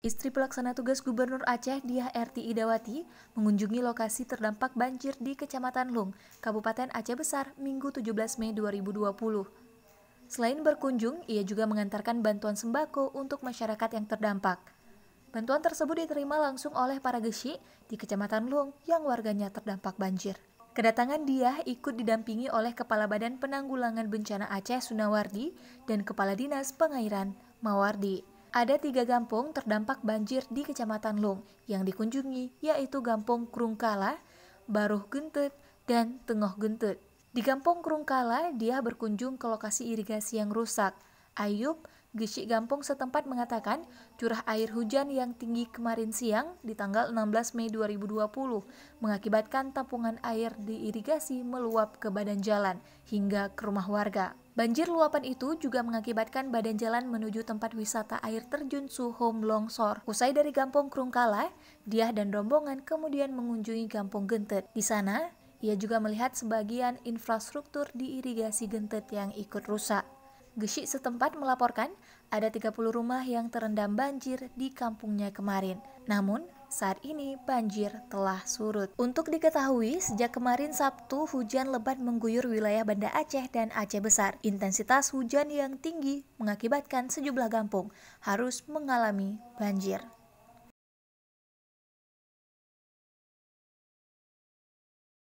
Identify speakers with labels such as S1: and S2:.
S1: Istri pelaksana tugas Gubernur Aceh Diah RT Idawati mengunjungi lokasi terdampak banjir di Kecamatan Lung, Kabupaten Aceh Besar, Minggu 17 Mei 2020. Selain berkunjung, ia juga mengantarkan bantuan sembako untuk masyarakat yang terdampak. Bantuan tersebut diterima langsung oleh para gesi di Kecamatan Lung yang warganya terdampak banjir. Kedatangan dia ikut didampingi oleh Kepala Badan Penanggulangan Bencana Aceh Sunawardi dan Kepala Dinas Pengairan Mawardi. Ada tiga kampung terdampak banjir di Kecamatan Lung yang dikunjungi, yaitu Kampung Krungkala, Baruh Guntut, dan Tengoh Guntut. Di Kampung Krungkala, dia berkunjung ke lokasi irigasi yang rusak. Ayub Gesik Gampung setempat mengatakan curah air hujan yang tinggi kemarin siang di tanggal 16 Mei 2020 mengakibatkan tampungan air di irigasi meluap ke badan jalan hingga ke rumah warga. Banjir luapan itu juga mengakibatkan badan jalan menuju tempat wisata air terjun Suhom longsor. Usai dari Gampung Krungkala, Diah dan rombongan kemudian mengunjungi Gampung Gentet. Di sana, ia juga melihat sebagian infrastruktur di irigasi Gentet yang ikut rusak. Gesik setempat melaporkan ada 30 rumah yang terendam banjir di kampungnya kemarin. Namun, saat ini banjir telah surut. Untuk diketahui, sejak kemarin Sabtu hujan lebat mengguyur wilayah Banda Aceh dan Aceh Besar. Intensitas hujan yang tinggi mengakibatkan sejumlah kampung harus mengalami banjir.